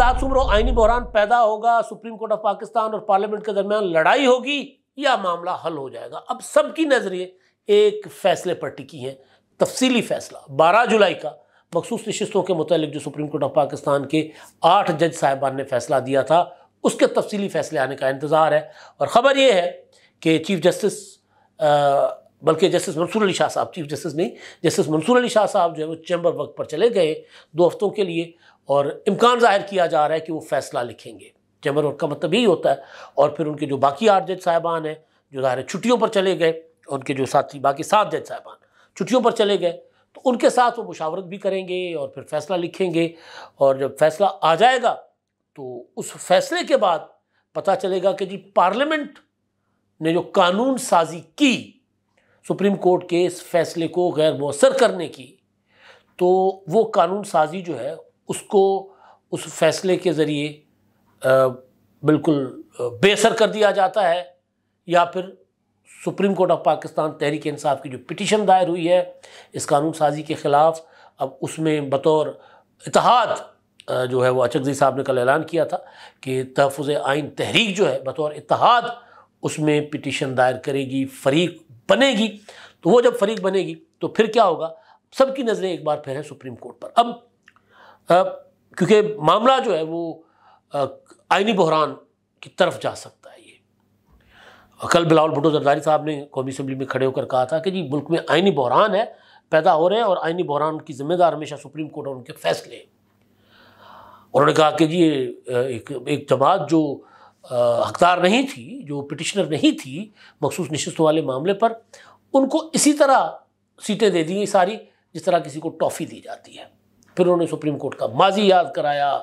दादसुमरो आइनी बहरान पैदा होगा सुप्रीम कोर्ट ऑफ पाकिस्तान और पार्लियामेंट के दरमियान लड़ाई होगी या मामला हल हो जाएगा अब सबकी नज़रिए एक फैसले पर टिकी हैं तफसीली फैसला बारह जुलाई का मखसूस नशस्तों के मुतालिक जो सुप्रीम कोर्ट ऑफ पाकिस्तान के आठ जज साहिबान ने फैसला दिया था उसके तफसीली फैसले आने का इंतज़ार है और ख़बर यह है कि चीफ जस्टिस बल्कि जस्टिस मंसूर अली शाह साहब चीफ जस्टिस नहीं जस्टिस मंसूर अली शाह साहब जो है वो चैम्बर वक्त पर चले गए दो हफ्तों के लिए और इम्कान ज़ाहिर किया जा रहा है कि वो फ़ैसला लिखेंगे चैम्बर वर्क का मतलब यही होता है और फिर उनके जो बाकी आठ जज साहिबान हैं जो ज़ाहिर छुट्टियों पर चले गए उनके जो साथी बाकी सात जज साहिबान छुट्टियों पर चले गए तो उनके साथ वो मुशावरत भी करेंगे और फिर फ़ैसला लिखेंगे और जब फ़ैसला आ जाएगा तो उस फैसले के बाद पता चलेगा कि जी पार्लियामेंट ने जो कानून साजी की सुप्रीम कोर्ट के इस फैसले को गैर मौसर करने की तो वो कानून साजी जो है उसको उस फैसले के ज़रिए बिल्कुल बेसर कर दिया जाता है या फिर supreme court of Pakistan Tehreek Insaf की जो पिटिशन दायर हुई है इस कानून साजी के ख़िलाफ़ अब उसमें बतौर इतिहाद जो है वो अचकजी साहब ने कल ऐलान किया था कि तहफ़ आइन तहरीक जो है बतौर इतिहाद उसमें पिटिशन दायर करेगी फरीक बनेगी तो वो जब फरीक बनेगी तो फिर क्या होगा सबकी नज़रें एक बार फिर हैं सुप्रीम कोर्ट पर अब क्योंकि मामला जो है वो आइनी बहरान की तरफ जा सकता है ये कल बिलावल भुटो जरदारी साहब ने कौमी असम्बली में खड़े होकर कहा था कि जी मुल्क में आइनी बहरान है पैदा हो रहे हैं और आइनी बहरान की जिम्मेदार हमेशा सुप्रीम कोर्ट और उनके फैसले हैं उन्होंने कहा कि जी एक एक जमात जो हकदार नहीं थी जो पिटिशनर नहीं थी मखसूस नशस्तों वाले मामले पर उनको इसी तरह सीटें दे दी गई सारी जिस तरह किसी को टॉफ़ी दी जाती है फिर उन्होंने सुप्रीम कोर्ट का माजी याद कराया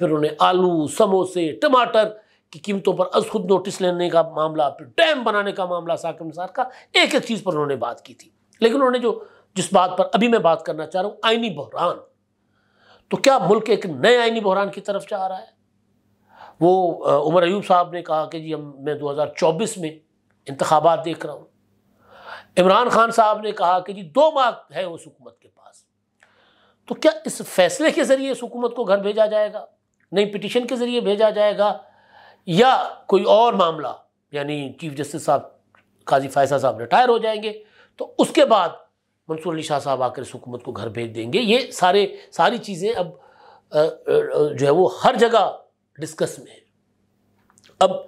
फिर उन्होंने आलू समोसे टमाटर की कीमतों पर खुद नोटिस लेने का मामला फिर डैम बनाने का मामला साकम सार का एक एक चीज़ पर उन्होंने बात की थी लेकिन उन्होंने जो जिस बात पर अभी मैं बात करना चाह रहा हूँ आइनी बहरान तो क्या मुल्क एक नए आइनी बहरान की तरफ जा रहा है वो उमर अयूब साहब ने कहा कि जी हम मैं 2024 में इंतबात देख रहा हूँ इमरान खान साहब ने कहा कि जी दो माह है उस हुकूमत के पास तो क्या इस फैसले के ज़रिए इस हुकूमत को घर भेजा जाएगा नई पिटिशन के ज़रिए भेजा जाएगा या कोई और मामला यानी चीफ जस्टिस साहब काजी फैसल साहब रिटायर हो जाएंगे तो उसके बाद मंसूर अली शाह साहब आकर इस हुकूमत को घर भेज देंगे ये सारे सारी चीज़ें अब जो है वो हर जगह डिस्कस में है अब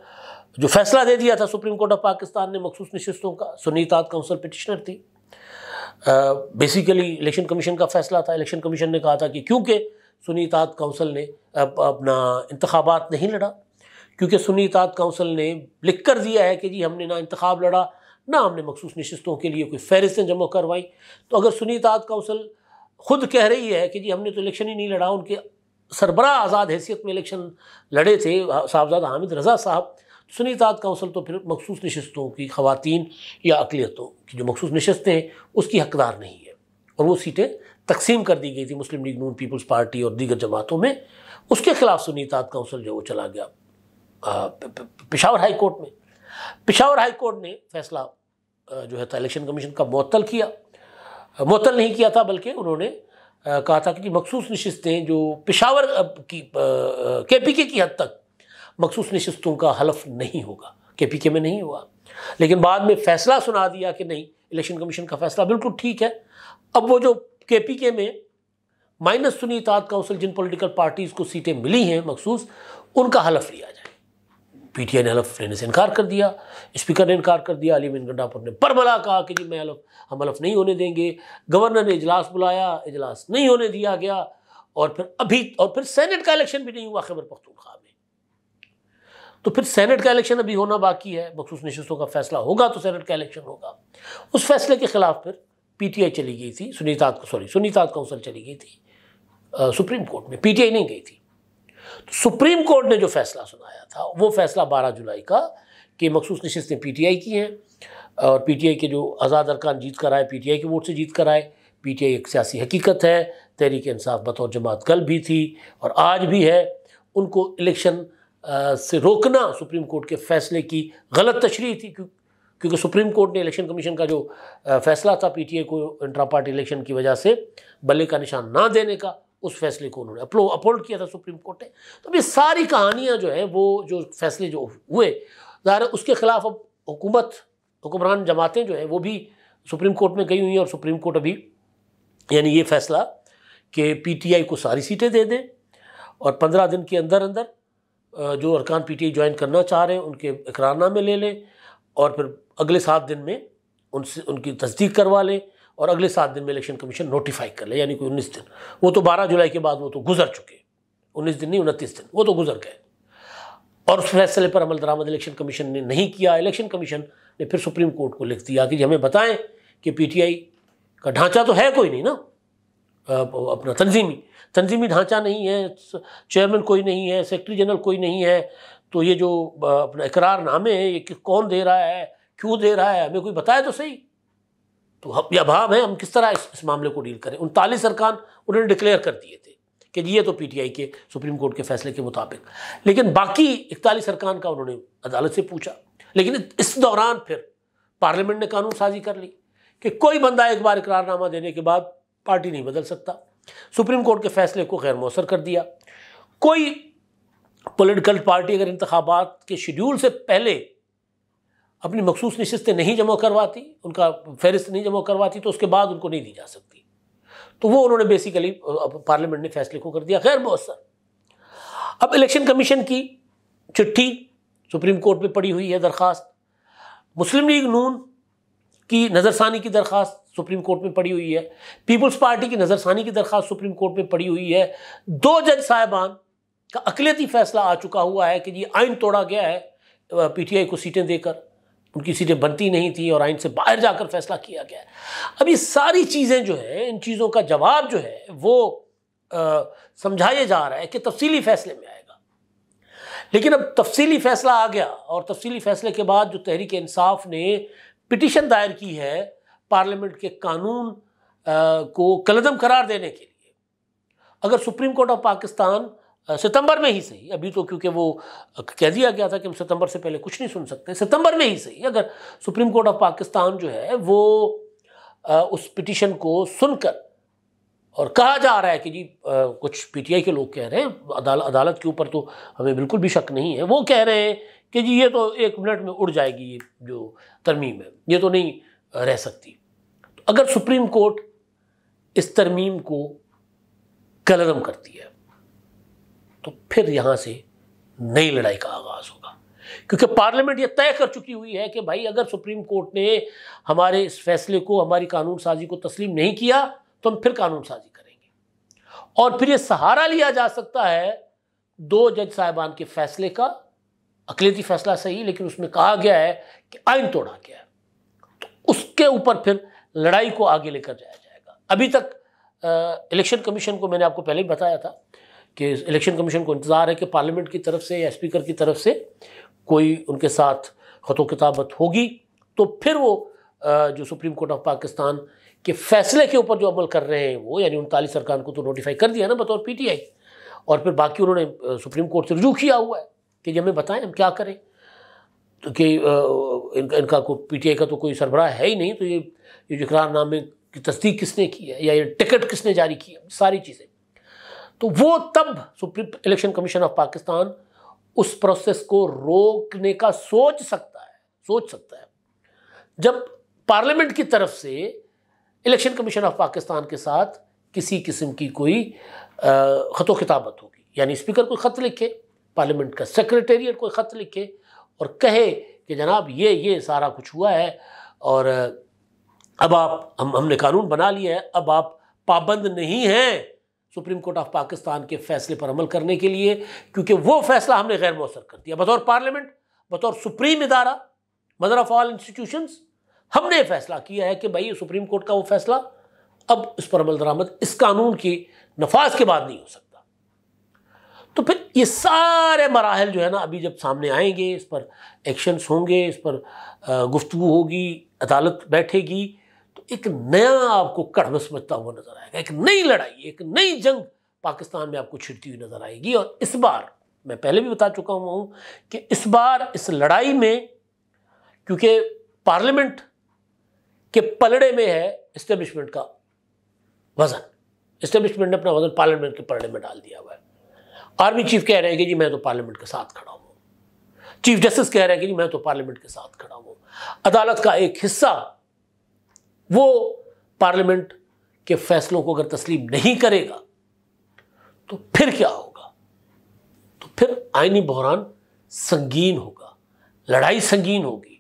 जो फैसला दे दिया था सुप्रीम कोर्ट ऑफ पाकिस्तान ने मखसूस नशस्तों का सुनीता काउंसिल पिटिशनर थी बेसिकली इलेक्शन कमीशन का फैसला था इलेक्शन कमीशन ने कहा था कि क्योंकि सुनी इतात काउंसिल ने अब अपना इंतबात नहीं लड़ा क्योंकि सुनी इतात काउंसिल ने लिख कर दिया है कि जी हमने ना इंतखब लड़ा ना हमने मखसूस नशस्तों के लिए कोई फहरिस्तें जमा करवाई तो अगर सुनी इतात काउंसिल खुद कह रही है कि जी हमने तो इलेक्शन ही नहीं लड़ा उनके सरबरा आज़ाद हैसियत में इलेक्शन लड़े थे साहबजादा हामिद रज़ा साहब सुनी सुनीतात कौंसल तो फिर मखसूस नशस्तों की खातन या अकलीतों की जो मखसूस नशस्तें हैं उसकी हकदार नहीं है और वो सीटें तकसीम कर दी गई थी मुस्लिम लीग नून पीपल्स पार्टी और दीगर जमातों में उसके खिलाफ सुनीतात कौंसल जो वो चला गया पिशावर हाई कोर्ट में पिशावर हाई कोर्ट ने फैसला जो है इलेक्शन कमीशन का मअतल किया मअतल नहीं किया था बल्कि उन्होंने कहा था कि मखसूस नशस्तें जो पिशावर की के पी के की हद तक मखसूस नशस्तों का हलफ नहीं होगा के पी के में नहीं हुआ लेकिन बाद में फैसला सुना दिया कि नहीं इलेक्शन कमीशन का फैसला बिल्कुल ठीक है अब वो जो के पी के में माइनस सुनी इतात काउंसिल जिन पोलिटिकल पार्टीज़ को सीटें मिली हैं मखसूस उनका हलफ लिया जाए पी टी आई ने हलफ लेने से इनकार कर दिया स्पीकर ने इनकार कर दिया अलीम गंडापुर ने परमला कहा कि जी मैं हलफ हम हलफ नहीं होने देंगे गवर्नर ने इजलास बुलाया इजलास नहीं होने दिया गया और फिर अभी और फिर सेनेट का इलेक्शन भी नहीं हुआ खैबर पख्तूनख्वा में तो फिर सेनेट का इलेक्शन अभी होना बाकी है मखसूस नशस्तों का फैसला होगा तो सेनेट का इलेक्शन होगा उस फैसले के खिलाफ फिर पीटीआई चली गई थी सुनीतात सॉरी सुनीता काउंसिल चली गई थी आ, सुप्रीम कोर्ट में पीटीआई नहीं गई थी तो सुप्रीम कोर्ट ने जो फैसला सुनाया था वो फैसला बारह जुलाई का कि मखसूस नशस्तें आई की हैं और आई के जो आज़ाद अरकान जीत कर आए आई के वोट से जीत कर आए आई एक सियासी हकीकत है तहरीक इंसाफ बतौर जमात कल भी थी और आज भी है उनको इलेक्शन से रोकना सुप्रीम कोर्ट के फैसले की गलत तशरी थी क्योंकि सुप्रीम कोर्ट ने इलेक्शन कमीशन का जो फैसला था पीटीए को इंट्रा पार्टी इलेक्शन की वजह से बल्ले का निशान ना देने का उस फैसले को उन्होंने अपलो अपोल्ड किया था सुप्रीम कोर्ट ने तो ये सारी कहानियाँ जो हैं वो जो फैसले जो हुए ज़ाहिर उसके ख़िलाफ़ अब हुकूमत हुक्मरान जमातें जो हैं वो भी सुप्रीम कोर्ट में गई हुई हैं और सुप्रीम कोर्ट अभी यानी ये फैसला कि पी को सारी सीटें दे दें और पंद्रह दिन के अंदर अंदर जो अरकान पी टी ज्वाइन करना चाह रहे हैं उनके इकरारनामे ले लें और फिर अगले सात दिन में उनसे उनकी तस्दीक करवा लें और अगले सात दिन में इलेक्शन कमीशन नोटिफाई कर ले यानी कोई उन्नीस दिन वो तो बारह जुलाई के बाद वो तो गुजर चुके उन्नीस दिन नहीं उनतीस दिन वो तो गुजर गए और उस फैसले पर अमल दरामद इलेक्शन कमीशन ने नहीं किया इलेक्शन कमीशन ने फिर सुप्रीम कोर्ट को लिख दिया कि हमें बताएं कि पीटीआई का ढांचा तो है कोई नहीं ना अपना तंजीमी तंजीमी ढांचा नहीं है चेयरमैन कोई नहीं है सेक्रेटरी जनरल कोई नहीं है तो ये जो अपना इकरारनामे है ये कौन दे रहा है क्यों दे रहा है हमें कोई बताया तो सही तो हम यह अभाव है हम किस तरह इस, इस मामले को डील करें उनतालीस अरकान उन्होंने डिक्लेयर कर दिए थे कि ये तो पीटीआई के सुप्रीम कोर्ट के फैसले के मुताबिक लेकिन बाकी इकतालीस अरकान का उन्होंने अदालत से पूछा लेकिन इस दौरान फिर पार्लियामेंट ने कानून साजी कर ली कि कोई बंदा एक बार इकरारनामा देने के बाद पार्टी नहीं बदल सकता सुप्रीम कोर्ट के फैसले को गैर मौसर कर दिया कोई पोलिटिकल पार्टी अगर इंतबात के शेड्यूल से पहले अपनी मखसूस नशस्तें नहीं जमा करवाती उनका फहरिस्त नहीं जमा करवाती तो उसके बाद उनको नहीं दी जा सकती तो वो उन्होंने बेसिकली पार्लियामेंट ने फैसले को कर दिया गैर मौसर अब इलेक्शन कमीशन की चिट्ठी सुप्रीम कोर्ट में पड़ी हुई है दरख्वास्त मुस्लिम लीग नून की नज़रसानी की दरख्वास्त सुप्रीम कोर्ट में पड़ी हुई है पीपल्स पार्टी की नज़रसानी की दरख्वास्त सुप्रीम कोर्ट में पड़ी हुई है दो जज साहिबान का अकलीती फैसला आ चुका हुआ है कि ये आइन तोड़ा गया है पीटीआई को सीटें देकर उनकी सीटें बनती नहीं थी और आइन से बाहर जाकर फैसला किया गया अब ये सारी चीज़ें जो हैं इन चीज़ों का जवाब जो है वो समझाया जा रहा है कि तफसीली फैसले में आएगा लेकिन अब तफसीली फैसला आ गया और तफसीली फैसले के बाद जो तहरीक इंसाफ ने पिटिशन दायर की है पार्लियामेंट के कानून आ, को कलदम करार देने के लिए अगर सुप्रीम कोर्ट ऑफ पाकिस्तान सितंबर में ही सही अभी तो क्योंकि वो कह दिया गया था कि हम सितंबर से पहले कुछ नहीं सुन सकते सितंबर में ही सही अगर सुप्रीम कोर्ट ऑफ पाकिस्तान जो है वो आ, उस पिटिशन को सुनकर और कहा जा रहा है कि जी आ, कुछ पीटीआई के लोग कह रहे हैं अदाल, अदालत के ऊपर तो हमें बिल्कुल भी शक नहीं है वो कह रहे हैं कि जी ये तो एक मिनट में उड़ जाएगी ये जो तरमीम है ये तो नहीं रह सकती तो अगर सुप्रीम कोर्ट इस तरमीम को कलरम करती है तो फिर यहाँ से नई लड़ाई का आगाज़ होगा क्योंकि पार्लियामेंट ये तय कर चुकी हुई है कि भाई अगर सुप्रीम कोर्ट ने हमारे इस फैसले को हमारी कानून साजी को तस्लीम नहीं किया तो हम फिर कानून साजी करेंगे और फिर ये सहारा लिया जा सकता है दो जज साहिबान के फैसले का अकलीती फैसला सही लेकिन उसमें कहा गया है कि आइन तोड़ा गया है तो उसके ऊपर फिर लड़ाई को आगे लेकर जाया जाएगा अभी तक इलेक्शन कमीशन को मैंने आपको पहले ही बताया था कि इलेक्शन कमीशन को इंतज़ार है कि पार्लियामेंट की तरफ से या स्पीकर की तरफ से कोई उनके साथ खतो किताबत होगी तो फिर वो जो सुप्रीम कोर्ट ऑफ पाकिस्तान के फैसले के ऊपर जो अमल कर रहे हैं वो यानी उनतालीस सरकार को तो नोटिफाई कर दिया ना बतौर पीटीआई और फिर बाकी उन्होंने सुप्रीम कोर्ट से रजू किया हुआ है कि जी हमें बताएं हम क्या करें तो कि इनका इनका को पीटीआई का तो कोई सरबराह है ही नहीं तो ये ये नामे की तस्दीक किसने की है या ये टिकट किसने जारी की है सारी चीज़ें तो वो तब supreme election commission of Pakistan उस प्रोसेस को रोकने का सोच सकता है सोच सकता है जब पार्लियामेंट की तरफ से इलेक्शन कमीशन ऑफ पाकिस्तान के साथ किसी किस्म की कोई ख़तो खिताबत होगी यानी स्पीकर कोई ख़त लिखे पार्लियामेंट का सेक्रेटेरिएट कोई ख़त लिखे और कहे कि जनाब ये ये सारा कुछ हुआ है और अब आप हम हमने कानून बना लिया है अब आप पाबंद नहीं हैं सुप्रीम कोर्ट ऑफ पाकिस्तान के फैसले पर अमल करने के लिए क्योंकि वो फैसला हमने गैर मौसर कर दिया बतौर पार्लियामेंट बतौर सुप्रीम इदारा मदर ऑफ ऑल इंस्टीट्यूशंस हमने फैसला किया है कि भाई सुप्रीम कोर्ट का वो फैसला अब इस पर अमल दरामद इस कानून की नफाज के बाद नहीं हो सकता तो फिर ये सारे मराहल जो है ना अभी जब सामने आएंगे इस पर एक्शंस होंगे इस पर गुफ्तु होगी अदालत बैठेगी तो एक नया आपको कड़म समझता हुआ नज़र आएगा एक नई लड़ाई एक नई जंग पाकिस्तान में आपको छिड़ती हुई नज़र आएगी और इस बार मैं पहले भी बता चुका हुआ हूँ कि इस बार इस लड़ाई में क्योंकि पार्लियामेंट के पलड़े में है इस्टेब्लिशमेंट का वज़न इस्टेब्लिशमेंट ने अपना वज़न पार्लियामेंट के पलड़े में डाल दिया हुआ है आर्मी चीफ कह रहे हैं कि जी मैं तो पार्लियामेंट के साथ खड़ा हूँ चीफ जस्टिस कह रहे हैं कि जी मैं तो पार्लियामेंट के साथ खड़ा हूँ अदालत का एक हिस्सा वो पार्लियामेंट के फैसलों को अगर तस्लीम नहीं करेगा तो फिर क्या होगा तो फिर आइनी बहरान संगीन होगा लड़ाई संगीन होगी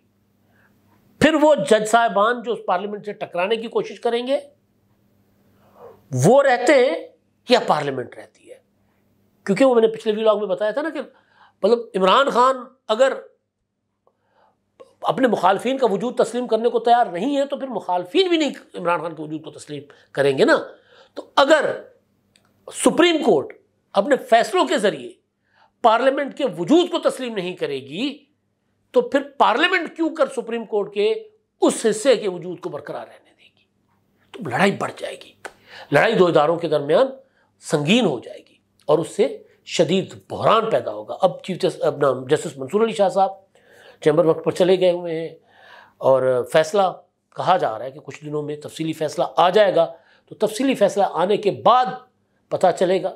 फिर वो जज साहबान जो उस पार्लियामेंट से टकराने की कोशिश करेंगे वो रहते हैं या पार्लियामेंट रहती है क्योंकि वो मैंने पिछले व्लॉग में बताया था ना कि मतलब इमरान खान अगर अपने मुखालफी का वजूद तस्लीम करने को तैयार नहीं है तो फिर मुखालफी भी नहीं इमरान खान के वजूद को तस्लीम करेंगे ना तो अगर सुप्रीम कोर्ट अपने फैसलों के ज़रिए पार्लियामेंट के वजूद को तस्लीम नहीं करेगी तो फिर पार्लियामेंट क्यों कर सुप्रीम कोर्ट के उस हिस्से के वजूद को बरकरार रहने देगी तो लड़ाई बढ़ जाएगी लड़ाई दो इदारों के दरमियान संगीन हो जाएगी और उससे शदीद बहरान पैदा होगा अब चीफ जस अपना जस्टिस मंसूर अली शाह साहब चैम्बर वक्त पर चले गए हुए हैं और फैसला कहा जा रहा है कि कुछ दिनों में तफसीली फैसला आ जाएगा तो तफसली फैसला आने के बाद पता चलेगा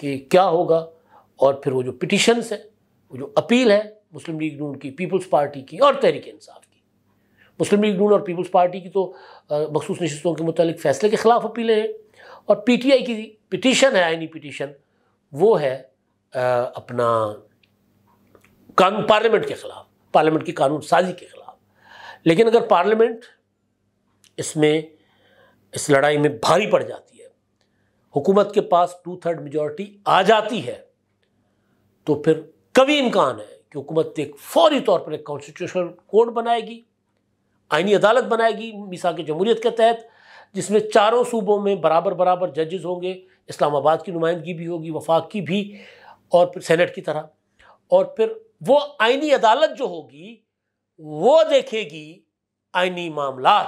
कि क्या होगा और फिर वो जो पिटिशन्स है वो जो अपील है मुस्लिम लीग नून की पीपल्स पार्टी की और तहरीक इंसाफ की मुस्लिम लीग नून और पीपल्स पार्टी की तो मखसूस नशस्तों के मुतल फैसले के ख़िलाफ़ अपीलें हैं और पी टी आई की पिटिशन है आइनी पिटिशन वो है आ, अपना कानून पार्लियामेंट के ख़िलाफ़ पार्लियामेंट की कानून साजी के ख़िलाफ़ लेकिन अगर पार्लियामेंट इसमें इस लड़ाई में भारी पड़ जाती है हुकूमत के पास टू थर्ड मेजोरिटी आ जाती है तो फिर कभी इम्कान है कि हुकूमत एक फौरी तौर पर एक कॉन्स्टिट्यूशनल कोड बनाएगी आइनी अदालत बनाएगी मिसा के जमहूरियत के तहत जिसमें चारों सूबों में बराबर बराबर जजेस होंगे इस्लामाबाद की नुमाइंदगी भी होगी वफाक की भी और फिर सैनट की तरह और फिर वो आइनी अदालत जो होगी वो देखेगी आइनी मामला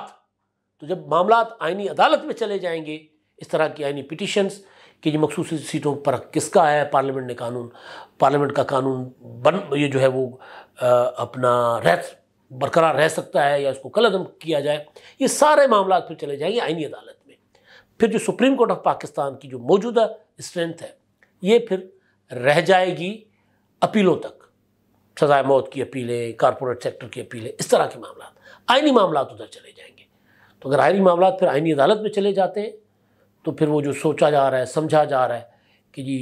तो जब मामला आइनी अदालत में चले जाएंगे इस तरह की आइनी पिटिशन्स कि ये मखसूस सीटों पर किसका है पार्लियामेंट ने कानून पार्लियामेंट का कानून बन ये जो है वो आ, अपना रह बरकरार रह सकता है या इसको कलदम किया जाए ये सारे मामला फिर चले जाएंगे आइनी अदालत फिर जो सुप्रीम कोर्ट ऑफ पाकिस्तान की जो मौजूदा स्ट्रेंथ है ये फिर रह जाएगी अपीलों तक सजाए मौत की अपीलें कारपोरेट सेक्टर की अपीलें इस तरह के मामला आइनी मामला उधर चले जाएंगे तो अगर आइनी मामला फिर आइनी अदालत में चले जाते हैं तो फिर वो जो सोचा जा रहा है समझा जा रहा है कि जी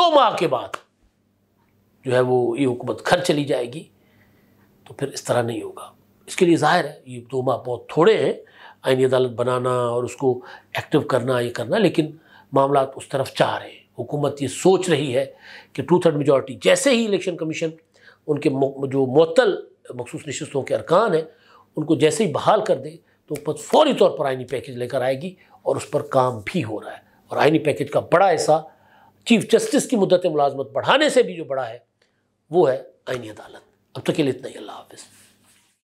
दो माह के बाद जो है वो ये हुकूमत घर चली जाएगी तो फिर इस तरह नहीं होगा इसके लिए जाहिर है ये दो माह बहुत थोड़े हैं आइनी अदालत बनाना और उसको एक्टिव करना ये करना लेकिन मामला उस तरफ चाह रहे हैं हुकूमत ये सोच रही है कि टू थर्ड मेजॉरिटी जैसे ही इलेक्शन कमीशन उनके जो मअतल मखसूस नशस्तों के अरकान हैं उनको जैसे ही बहाल कर दे तो हुकूमत फौरी तौर पर आइनी पैकेज लेकर आएगी और उस पर काम भी हो रहा है और आइनी पैकेज का बड़ा हिस्सा चीफ जस्टिस की मुद्दत मुलाजमत बढ़ाने से भी जो बड़ा है वो है आइनी अदालत अब तक तो के लिए इतना ही अल्लाह हाफिज़